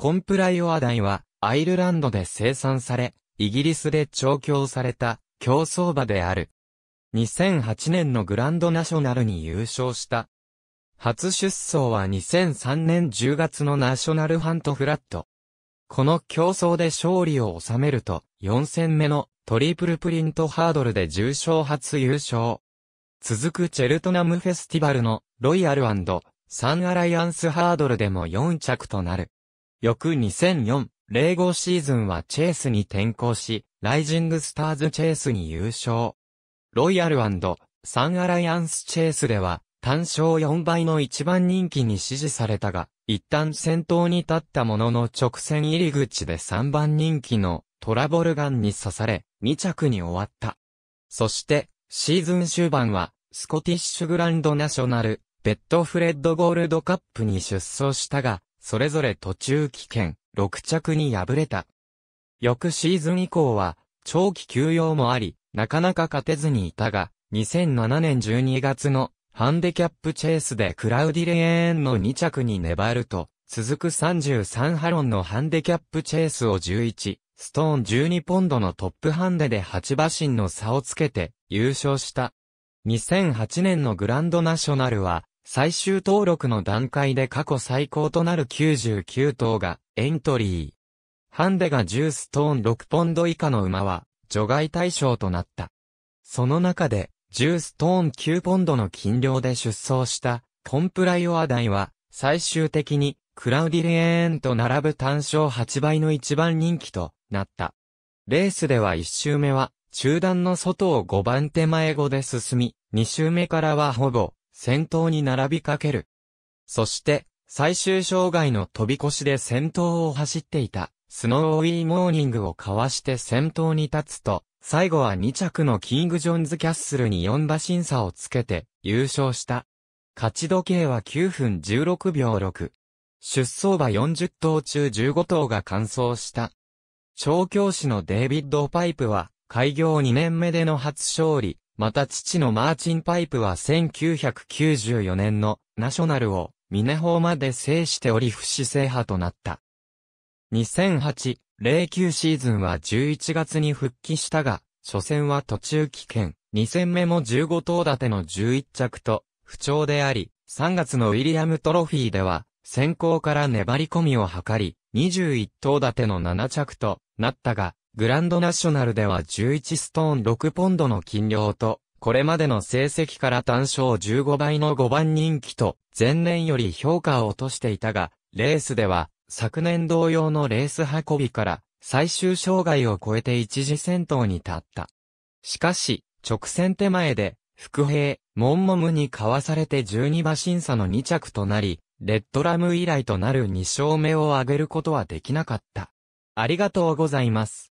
コンプライオアダイは、アイルランドで生産され、イギリスで調教された、競争馬である。2008年のグランドナショナルに優勝した。初出走は2003年10月のナショナルハントフラット。この競争で勝利を収めると、4戦目のトリプルプリントハードルで重賞初優勝。続くチェルトナムフェスティバルのロイヤルサンアライアンスハードルでも4着となる。翌2004、05シーズンはチェイスに転向し、ライジングスターズチェイスに優勝。ロイヤルサンアライアンスチェイスでは、単勝4倍の一番人気に支持されたが、一旦先頭に立ったものの直線入り口で3番人気のトラボルガンに刺され、2着に終わった。そして、シーズン終盤は、スコティッシュグランドナショナル、ベッドフレッドゴールドカップに出走したが、それぞれ途中棄権、6着に敗れた。翌シーズン以降は、長期休養もあり、なかなか勝てずにいたが、2007年12月のハンデキャップチェイスでクラウディレーンの2着に粘ると、続く33ハロンのハンデキャップチェイスを11、ストーン12ポンドのトップハンデで8馬身の差をつけて優勝した。2008年のグランドナショナルは最終登録の段階で過去最高となる99頭がエントリー。ハンデが10ストーン6ポンド以下の馬は除外対象となった。その中で10ストーン9ポンドの金量で出走したコンプライオアダイは最終的にクラウディレーンと並ぶ単勝8倍の一番人気となった。レースでは1周目は中段の外を5番手前後で進み、2周目からはほぼ先頭に並びかける。そして、最終障害の飛び越しで先頭を走っていた、スノーウィーモーニングをかわして先頭に立つと、最後は2着のキング・ジョンズ・キャッスルに4馬審査をつけて優勝した。勝ち時計は9分16秒6。出走馬40頭中15頭が完走した。調教師のデイビッド・パイプは、開業2年目での初勝利、また父のマーチンパイプは1994年のナショナルをミネホーまで制しており不死制覇となった。2008、09シーズンは11月に復帰したが、初戦は途中棄権、2戦目も15頭立ての11着と、不調であり、3月のウィリアムトロフィーでは、先行から粘り込みを図り、21頭立ての7着となったが、グランドナショナルでは11ストーン6ポンドの金量と、これまでの成績から単勝15倍の5番人気と、前年より評価を落としていたが、レースでは、昨年同様のレース運びから、最終障害を超えて一時戦闘に立った。しかし、直線手前で、副兵、モンモムにかわされて12馬審査の2着となり、レッドラム以来となる2勝目を挙げることはできなかった。ありがとうございます。